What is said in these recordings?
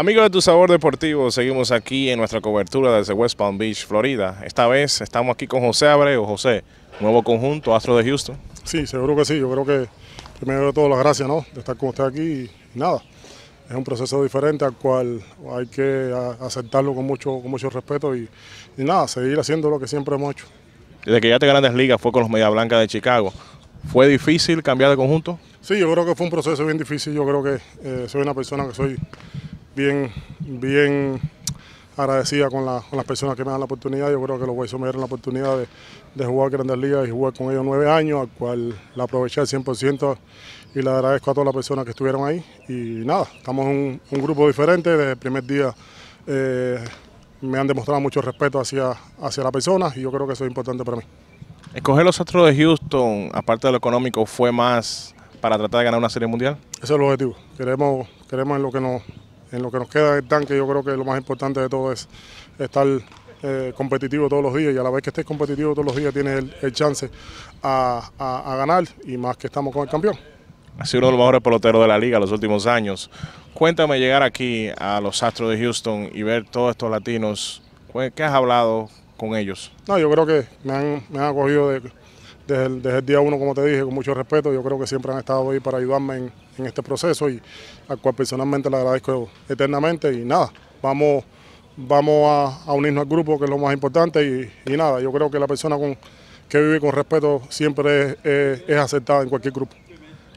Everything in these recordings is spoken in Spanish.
Amigos de Tu Sabor Deportivo, seguimos aquí en nuestra cobertura desde West Palm Beach, Florida. Esta vez estamos aquí con José Abreu. José, nuevo conjunto, Astro de Houston. Sí, seguro que sí. Yo creo que primero de todo las gracias, ¿no? de estar con usted aquí y nada. Es un proceso diferente al cual hay que aceptarlo con mucho, con mucho respeto y, nada, seguir haciendo lo que siempre hemos hecho. Desde que ya te grandes ligas fue con los Media Blancas de Chicago. ¿Fue difícil cambiar de conjunto? Sí, yo creo que fue un proceso bien difícil. Yo creo que eh, soy una persona que soy bien, bien agradecida con, las personas que me dan la oportunidad. Yo creo que los Guayos me dieron la oportunidad de, de jugar Grandes Ligas y jugar con ellos nueve años, al cual la aproveché al 100% y le agradezco a todas las personas que estuvieron ahí. Y nada, estamos un, un grupo diferente. Desde el primer día eh, me han demostrado mucho respeto hacia, hacia la persona y yo creo que eso es importante para mí. ¿Escoger los Astros de Houston, aparte de lo económico, fue más para tratar de ganar una serie mundial? Ese es el objetivo. Queremos, queremos en lo que nos en lo que nos queda del tanque, yo creo que lo más importante de todo es estar eh, competitivo todos los días y a la vez que estés competitivo todos los días tienes el, chance a, ganar y más que estamos con el campeón. Ha sido uno de los mejores peloteros de la liga los últimos años. Cuéntame llegar aquí a los Astros de Houston y ver todos estos latinos. ¿Qué has hablado con ellos? No, yo creo que me han, me han acogido de, desde el, día uno, como te dije, con mucho respeto. Yo creo que siempre han estado ahí para ayudarme en, este proceso y al cual personalmente le agradezco eternamente. Y nada, vamos, vamos a, unirnos al grupo, que es lo más importante. Y, nada, yo creo que la persona con, que vive con respeto siempre es, aceptada en cualquier grupo.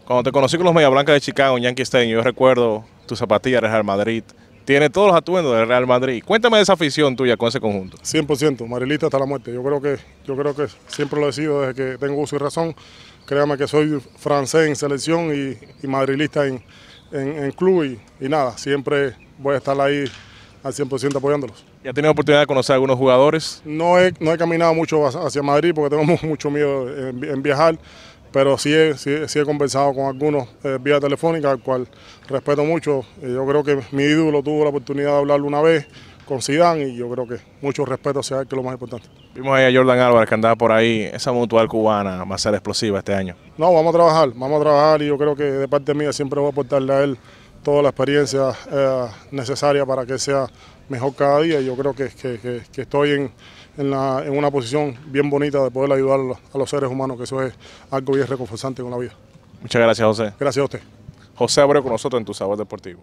Cuando te conocí con los Media Blancas de Chicago, en Yankee Stadium, yo recuerdo tus zapatillas, Real Madrid tiene todos los atuendos del Real Madrid. Cuéntame de esa afición tuya con ese conjunto. 100%, madrilista hasta la muerte. Yo creo que yo creo que siempre lo he sido desde que tengo uso y razón. Créame que soy francés en selección y, y madrilista en, club y, nada, siempre voy a estar ahí al 100% apoyándolos. ¿Ya tienes oportunidad de conocer a algunos jugadores? No he, no he caminado mucho hacia Madrid porque tengo mucho miedo en viajar, pero sí he, sí, he conversado con algunos eh, vía telefónica, al cual respeto mucho. yo creo que mi ídolo tuvo la oportunidad de hablarlo una vez con Zidane y yo creo que mucho respeto sea que lo más importante. Vimos ahí a Jordan Álvarez que andaba por ahí, esa mutual cubana va a ser explosiva este año. No, vamos a trabajar, vamos a trabajar y yo creo que de parte mía siempre voy a aportarle a él toda la experiencia eh, necesaria para que sea mejor cada día y yo creo que, que, estoy en, en, una posición bien bonita de poder ayudar a los seres humanos, que eso es algo bien reconfortante con la vida. Muchas gracias, José. Gracias a usted. José Abreu con nosotros en Tu Sabor Deportivo.